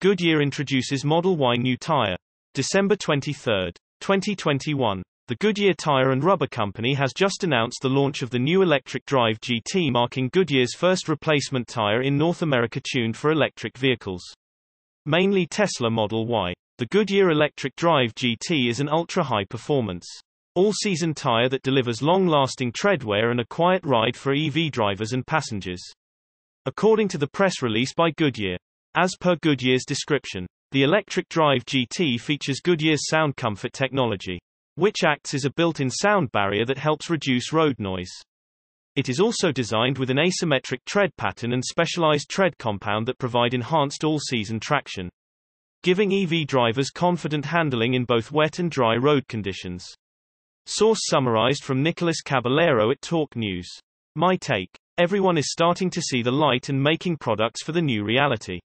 Goodyear introduces Model Y new tire. December 23, 2021. The Goodyear Tire and Rubber Company has just announced the launch of the new electric drive GT marking Goodyear's first replacement tire in North America tuned for electric vehicles. Mainly Tesla Model Y. The Goodyear electric drive GT is an ultra-high performance all-season tire that delivers long-lasting tread wear and a quiet ride for EV drivers and passengers. According to the press release by Goodyear, as per Goodyear's description, the electric drive GT features Goodyear's sound comfort technology, which acts as a built-in sound barrier that helps reduce road noise. It is also designed with an asymmetric tread pattern and specialized tread compound that provide enhanced all-season traction, giving EV drivers confident handling in both wet and dry road conditions. Source summarized from Nicholas Caballero at Talk News. My take. Everyone is starting to see the light and making products for the new reality.